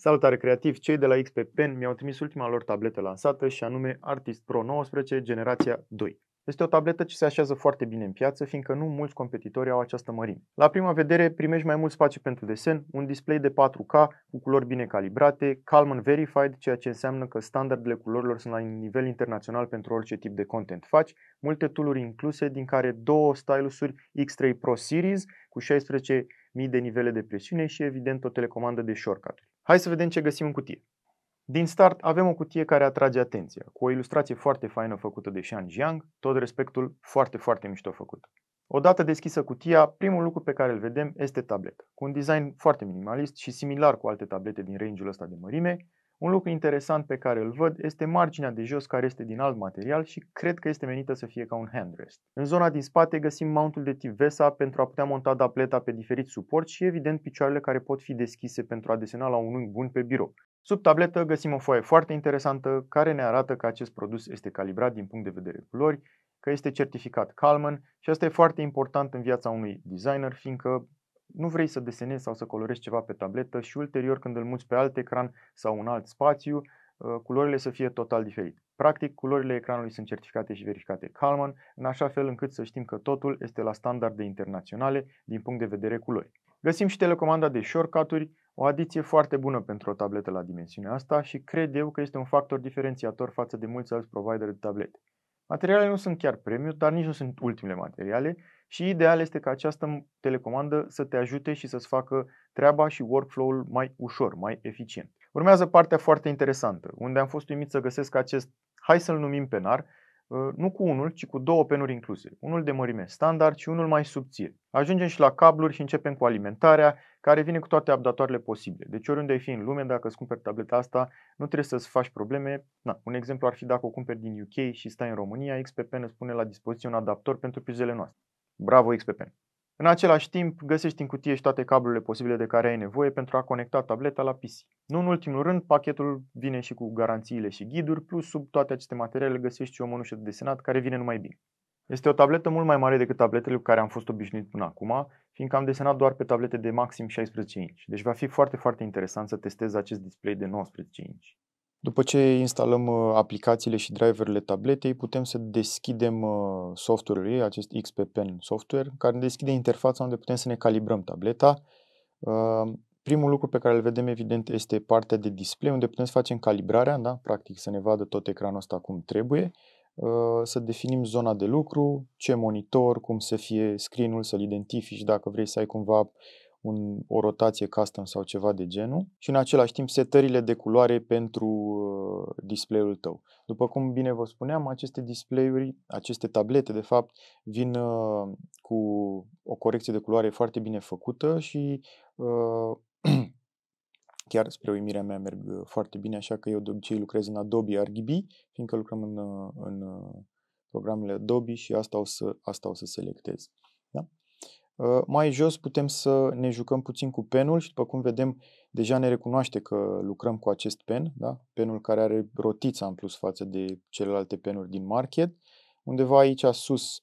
Salutare creativ! Cei de la XP Pen mi-au trimis ultima lor tabletă lansată și anume Artist Pro 19 generația 2. Este o tabletă ce se așează foarte bine în piață, fiindcă nu mulți competitori au această mărime. La prima vedere primești mai mult spațiu pentru desen, un display de 4K cu culori bine calibrate, Calm and Verified, ceea ce înseamnă că standardele culorilor sunt la nivel internațional pentru orice tip de content faci, multe tooluri incluse, din care două stylusuri X3 Pro Series cu 16.000 de nivele de presiune și evident o telecomandă de shortcut. Hai să vedem ce găsim în cutie. Din start avem o cutie care atrage atenția, cu o ilustrație foarte faină făcută de Shan Jiang, tot respectul foarte, foarte mișto făcut. Odată deschisă cutia, primul lucru pe care îl vedem este tableta, cu un design foarte minimalist și similar cu alte tablete din range-ul ăsta de mărime, un lucru interesant pe care îl văd este marginea de jos care este din alt material și cred că este menită să fie ca un handrest. În zona din spate găsim mountul de tip VESA pentru a putea monta dapleta pe diferiți suporti și evident picioarele care pot fi deschise pentru a desena la un unghi bun pe birou. Sub tabletă găsim o foaie foarte interesantă care ne arată că acest produs este calibrat din punct de vedere culori, că este certificat Kalman și asta e foarte important în viața unui designer, fiindcă nu vrei să desenezi sau să colorezi ceva pe tabletă și ulterior când îl muți pe alt ecran sau un alt spațiu, uh, culorile să fie total diferite. Practic, culorile ecranului sunt certificate și verificate Kalman, în așa fel încât să știm că totul este la standarde internaționale din punct de vedere culori. Găsim și telecomanda de shortcut-uri, o adiție foarte bună pentru o tabletă la dimensiunea asta și cred eu că este un factor diferențiator față de mulți alți provideri de tablete. Materialele nu sunt chiar premiu, dar nici nu sunt ultimele materiale și ideal este ca această telecomandă să te ajute și să-ți facă treaba și workflow-ul mai ușor, mai eficient. Urmează partea foarte interesantă, unde am fost uimit să găsesc acest, hai să-l numim penar, Ă, nu cu unul, ci cu două penuri incluse, unul de mărime standard și unul mai subțire. Ajungem și la cabluri și începem cu alimentarea, care vine cu toate abdatoarele posibile. Deci oriunde ai fi în lume, dacă îți cumperi tableta asta, nu trebuie să-ți faci probleme. Na, un exemplu ar fi dacă o cumperi din UK și stai în România, XPPN îți pune la dispoziție un adaptor pentru pizele noastre. Bravo XPPN! În același timp, găsești în cutie și toate cablurile posibile de care ai nevoie pentru a conecta tableta la PC. Nu în ultimul rând, pachetul vine și cu garanțiile și ghiduri, plus sub toate aceste materiale găsești și o mânușă de desenat care vine numai bine. Este o tabletă mult mai mare decât tabletele cu care am fost obișnuit până acum, fiindcă am desenat doar pe tablete de maxim 16 inch, deci va fi foarte, foarte interesant să testez acest display de 19 inch. După ce instalăm uh, aplicațiile și driverele tabletei, putem să deschidem uh, software-ul acest XP Pen software, care deschide interfața unde putem să ne calibrăm tableta. Uh, primul lucru pe care îl vedem, evident, este partea de display, unde putem să facem calibrarea, da? practic să ne vadă tot ecranul ăsta cum trebuie, să definim zona de lucru, ce monitor, cum să fie screen-ul, să-l identifici dacă vrei să ai cumva un, o rotație custom sau ceva de genul și în același timp setările de culoare pentru uh, display-ul tău. După cum bine vă spuneam, aceste display-uri, aceste tablete de fapt, vin uh, cu o corecție de culoare foarte bine făcută și uh, chiar spre uimirea mea merg foarte bine, așa că eu de obicei lucrez în Adobe RGB, fiindcă lucrăm în, în uh, programele Adobe și asta o să, asta o să selectez. Da? Ă, mai jos putem să ne jucăm puțin cu penul și după cum vedem deja ne recunoaște că lucrăm cu acest pen, da? penul care are rotița în plus față de celelalte penuri din market. Undeva aici sus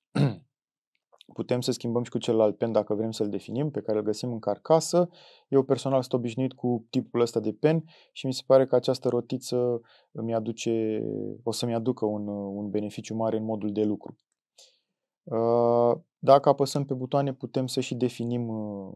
putem să schimbăm și cu celălalt pen dacă vrem să-l definim, pe care îl găsim în carcasă. Eu personal sunt obișnuit cu tipul ăsta de pen și mi se pare că această rotiță îmi aduce, o să-mi aducă un, un beneficiu mare în modul de lucru. Ă, dacă apăsăm pe butoane, putem să și definim uh,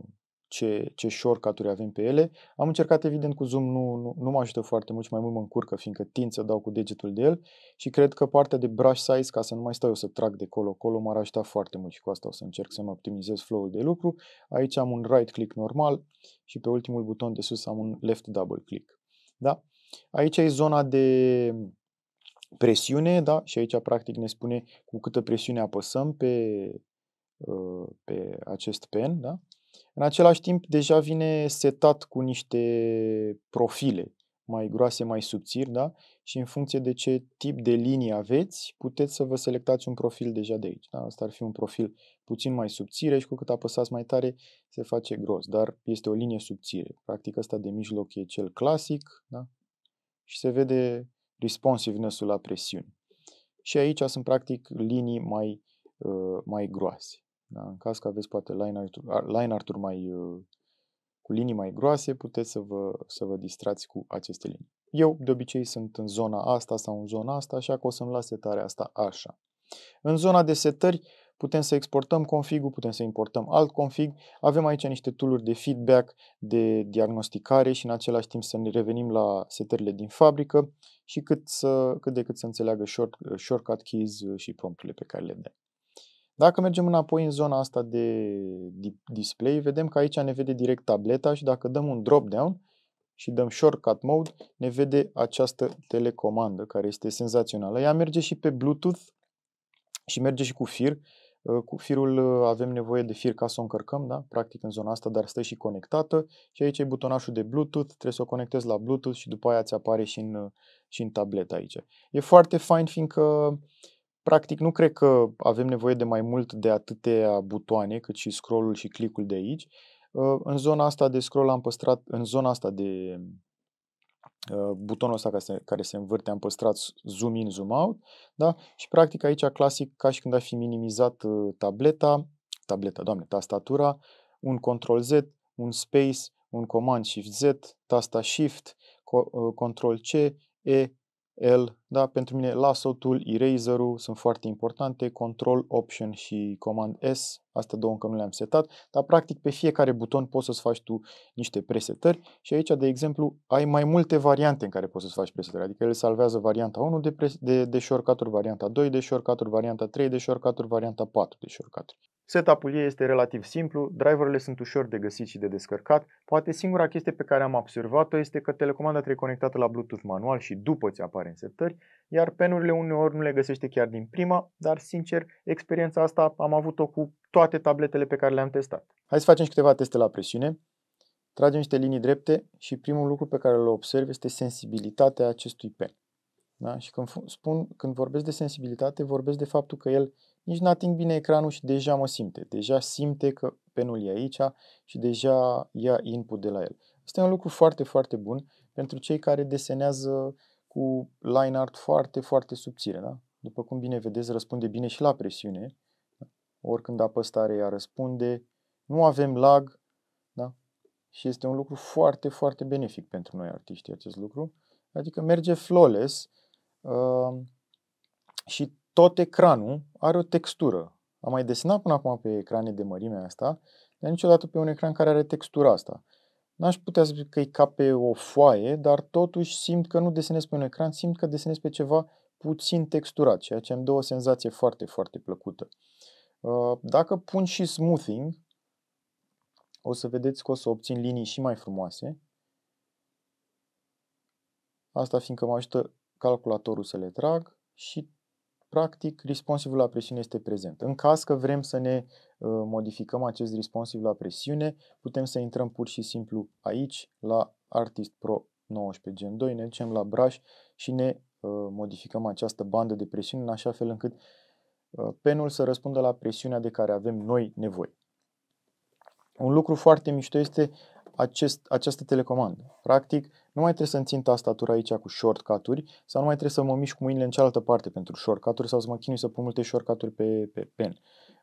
ce, ce shortcut-uri avem pe ele. Am încercat, evident, cu Zoom, nu, nu, nu mă ajută foarte mult și mai mult mă încurcă, fiindcă tind să dau cu degetul de el și cred că partea de brush size, ca să nu mai stau eu să trag de colo-colo, m-ar ajuta foarte mult și cu asta o să încerc să-mi optimizez flow-ul de lucru. Aici am un right click normal și pe ultimul buton de sus am un left double click. Da? Aici e zona de presiune, da? Și aici practic ne spune cu câtă presiune apăsăm pe, pe acest pen, da? În același timp, deja vine setat cu niște profile mai groase, mai subțiri, da? Și în funcție de ce tip de linie aveți, puteți să vă selectați un profil deja de aici. Da? Asta ar fi un profil puțin mai subțire și cu cât apăsați mai tare, se face gros, dar este o linie subțire. Practic asta de mijloc e cel clasic, da? Și se vede responsiveness-ul la presiuni. Și aici sunt practic linii mai, uh, mai groase. Da? În caz că aveți poate line art, mai, uh, cu linii mai groase, puteți să vă, să vă distrați cu aceste linii. Eu de obicei sunt în zona asta sau în zona asta, așa că o să-mi las setarea asta așa. În zona de setări putem să exportăm config putem să importăm alt config. Avem aici niște tooluri de feedback, de diagnosticare și în același timp să ne revenim la setările din fabrică și cât, să, cât de cât să înțeleagă short, uh, shortcut keys uh, și prompturile pe care le dăm. Dacă mergem înapoi în zona asta de display, vedem că aici ne vede direct tableta și dacă dăm un drop-down și dăm shortcut mode, ne vede această telecomandă care este senzațională. Ea merge și pe Bluetooth și merge și cu fir. Ă, cu firul ă, avem nevoie de fir ca să o încărcăm, da? practic în zona asta, dar stă și conectată. Și aici e butonașul de Bluetooth, trebuie să o conectezi la Bluetooth și după aia ți apare și în, ă, și în tablet aici. E foarte fain fiindcă uh, Practic, nu cred că avem nevoie de mai mult de atâtea butoane, cât și scrollul și clicul de aici. Ă, în zona asta de scroll am păstrat, în zona asta de ă, butonul ăsta care se, care se învârte, am păstrat zoom in, zoom out, da? Și practic aici clasic, ca și când a fi minimizat ă, tableta, tableta, doamne, tastatura, un control Z, un space, un command shift Z, tasta shift, control C, E, L, da, pentru mine lasso-ul, eraser sunt foarte importante, control, option și command S, astea două încă nu le-am setat, dar practic pe fiecare buton poți să-ți faci tu niște presetări și aici, de exemplu, ai mai multe variante în care poți să-ți faci presetări, adică el salvează varianta 1 de, de, de shortcut varianta 2 de shortcut varianta 3 de shortcut varianta 4 de shortcut-uri. Setup-ul ei este relativ simplu, driverele sunt ușor de găsit și de descărcat. Poate singura chestie pe care am observat-o este că telecomanda trebuie conectată la Bluetooth manual și după ți apare în setări, iar penurile uneori nu le găsește chiar din prima, dar sincer, experiența asta am avut-o cu toate tabletele pe care le-am testat. Hai să facem și câteva teste la presiune. Tragem niște linii drepte și primul lucru pe care îl observ este sensibilitatea acestui pen. Da? Și când, spun, când vorbesc de sensibilitate, vorbesc de faptul că el nici nu ating bine ecranul și deja mă simte. Deja simte că penul e aici și deja ia input de la el. Este un lucru foarte, foarte bun pentru cei care desenează cu line art foarte, foarte subțire, da? După cum bine vedeți, răspunde bine și la presiune. Da? Oricând apă stare, ea răspunde. Nu avem lag, da? Și este un lucru foarte, foarte benefic pentru noi artiștii acest lucru. Adică merge flawless uh, și tot ecranul are o textură. Am mai desenat până acum pe ecrane de mărimea asta, dar niciodată pe un ecran care are textura asta n-aș putea să zic că e ca pe o foaie, dar totuși simt că nu desenez pe un ecran, simt că desenez pe ceva puțin texturat, ceea ce îmi dă o senzație foarte, foarte plăcută. Uh, dacă pun și smoothing, o să vedeți că o să obțin linii și mai frumoase. Asta fiindcă mă ajută calculatorul să le trag și practic, responsivul la presiune este prezent. În caz că vrem să ne uh, modificăm acest responsiv la presiune, putem să intrăm pur și simplu aici, la Artist Pro 19 Gen 2, ne ducem la Brush și ne uh, modificăm această bandă de presiune în așa fel încât uh, penul să răspundă la presiunea de care avem noi nevoie. Un lucru foarte mișto este acest, această telecomandă. Practic, nu mai trebuie să-mi țin tastatura aici cu shortcut-uri sau nu mai trebuie să mă mișc cu mâinile în cealaltă parte pentru shortcut-uri sau să mă chinui să pun multe shortcut-uri pe, pe pen.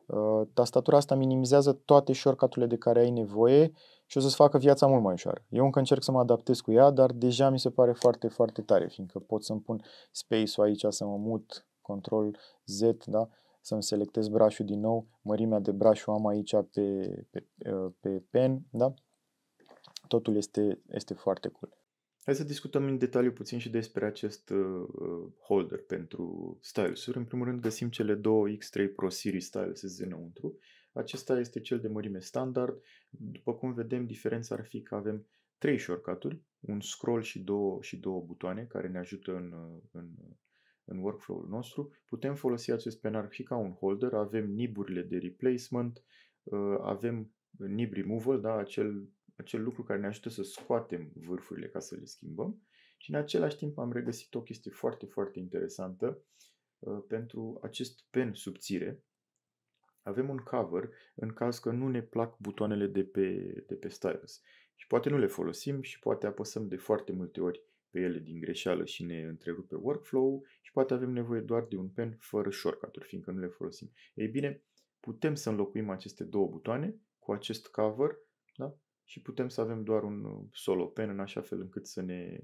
Uh, tastatura asta minimizează toate shortcut-urile de care ai nevoie și o să-ți facă viața mult mai ușoară. Eu încă încerc să mă adaptez cu ea, dar deja mi se pare foarte, foarte tare, fiindcă pot să-mi pun space-ul aici, să mă mut, control Z, da? să-mi selectez brașul din nou, mărimea de braș o am aici pe, pe, uh, pe pen, da? totul este, este foarte cool. Hai să discutăm în detaliu puțin și despre acest uh, uh holder pentru Styles. În primul rând găsim cele două X3 Pro Series styluses înăuntru. Acesta este cel de mărime standard. După cum vedem, diferența ar fi că avem trei shortcut un scroll și două, și două butoane care ne ajută în, uh, în, uh, în workflow-ul nostru. Putem folosi acest penar și ca un holder, avem niburile de replacement, avem nib removal, da, acel acel lucru care ne ajută să scoatem vârfurile ca să le schimbăm și în același timp am regăsit o chestie foarte, foarte interesantă uh, pentru acest pen subțire. Avem un cover în caz că nu ne plac butoanele de pe, de pe stylus și poate nu le folosim și poate apăsăm de foarte multe ori pe ele din greșeală și ne întrerupe workflow și poate avem nevoie doar de un pen fără shortcut fiindcă nu le folosim. Ei bine, putem să înlocuim aceste două butoane cu acest cover da? și putem să avem doar un uh, solo pen în așa fel încât să ne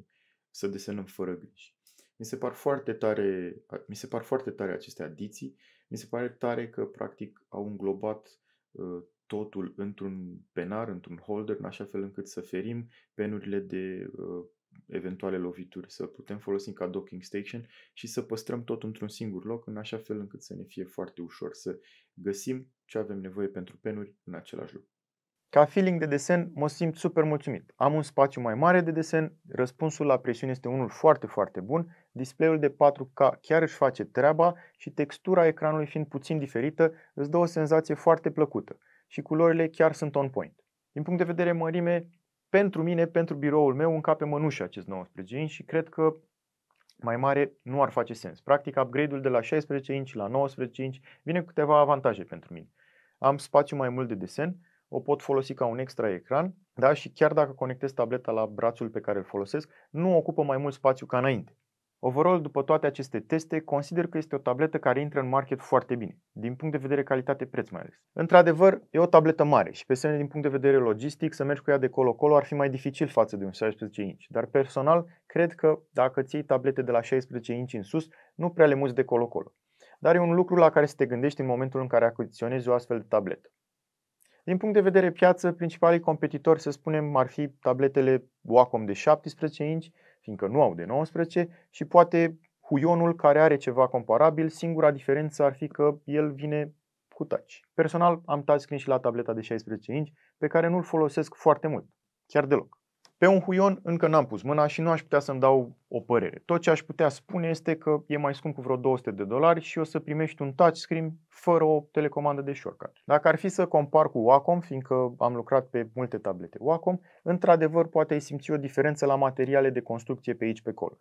să desenăm fără griji. Mi se par foarte tare, mi se par foarte tare aceste adiții, mi se pare tare că practic au înglobat uh, totul într-un penar, într-un holder, în așa fel încât să ferim penurile de uh, eventuale lovituri, să putem folosi ca docking station și să păstrăm tot într-un singur loc, în așa fel încât să ne fie foarte ușor să găsim ce avem nevoie pentru penuri în același loc. Ca feeling de desen mă simt super mulțumit. Am un spațiu mai mare de desen, răspunsul la presiune este unul foarte, foarte bun, display-ul de 4K chiar își face treaba și textura ecranului fiind puțin diferită îți dă o senzație foarte plăcută și culorile chiar sunt on point. Din punct de vedere mărime, pentru mine, pentru biroul meu, încape mănușa acest 19 inch și cred că mai mare nu ar face sens. Practic, upgrade-ul de la 16 inch la 19 inch vine cu câteva avantaje pentru mine. Am spațiu mai mult de desen, o pot folosi ca un extra ecran, da? și chiar dacă conectez tableta la brațul pe care îl folosesc, nu ocupă mai mult spațiu ca înainte. Overall, după toate aceste teste, consider că este o tabletă care intră în market foarte bine, din punct de vedere calitate-preț mai ales. Într-adevăr, e o tabletă mare și pe semne din punct de vedere logistic, să mergi cu ea de colo-colo ar fi mai dificil față de un 16 inch, dar personal, cred că dacă ții iei tablete de la 16 inch în sus, nu prea le muți de colo-colo. Dar e un lucru la care să te gândești în momentul în care achiziționezi o astfel de tabletă. Din punct de vedere piață, principalii competitori, să spunem, ar fi tabletele Wacom de 17 inci, fiindcă nu au de 19, și poate Huionul care are ceva comparabil, singura diferență ar fi că el vine cu touch. Personal am touchscreen și la tableta de 16 inci, pe care nu-l folosesc foarte mult, chiar deloc. Pe un huion încă n-am pus mâna și nu aș putea să-mi dau o părere. Tot ce aș putea spune este că e mai scump cu vreo 200 de dolari și o să primești un touchscreen fără o telecomandă de shortcut. Dacă ar fi să compar cu Wacom, fiindcă am lucrat pe multe tablete Wacom, într-adevăr poate ai simți o diferență la materiale de construcție pe aici pe acolo.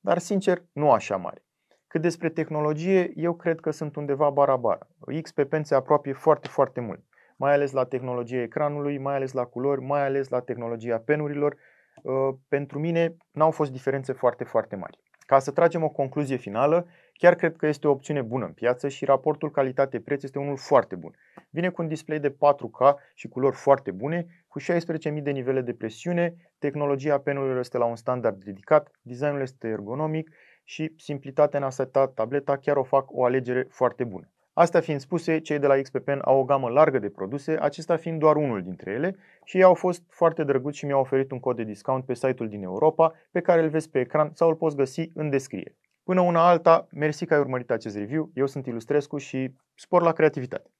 Dar sincer, nu așa mare. Cât despre tehnologie, eu cred că sunt undeva bara-bara. XP Pen se apropie foarte, foarte mult mai ales la tehnologia ecranului, mai ales la culori, mai ales la tehnologia penurilor. Uh, pentru mine n-au fost diferențe foarte, foarte mari. Ca să tragem o concluzie finală, chiar cred că este o opțiune bună în piață și raportul calitate-preț este unul foarte bun. Vine cu un display de 4K și culori foarte bune, cu 16.000 de nivele de presiune, tehnologia penurilor este la un standard ridicat, designul este ergonomic și simplitatea în a seta tableta chiar o fac o alegere foarte bună. Astea fiind spuse, cei de la XPPN au o gamă largă de produse, acesta fiind doar unul dintre ele și ei au fost foarte drăguți și mi-au oferit un cod de discount pe site-ul din Europa, pe care îl vezi pe ecran sau îl poți găsi în descriere. Până una alta, mersi că ai urmărit acest review, eu sunt Ilustrescu și spor la creativitate!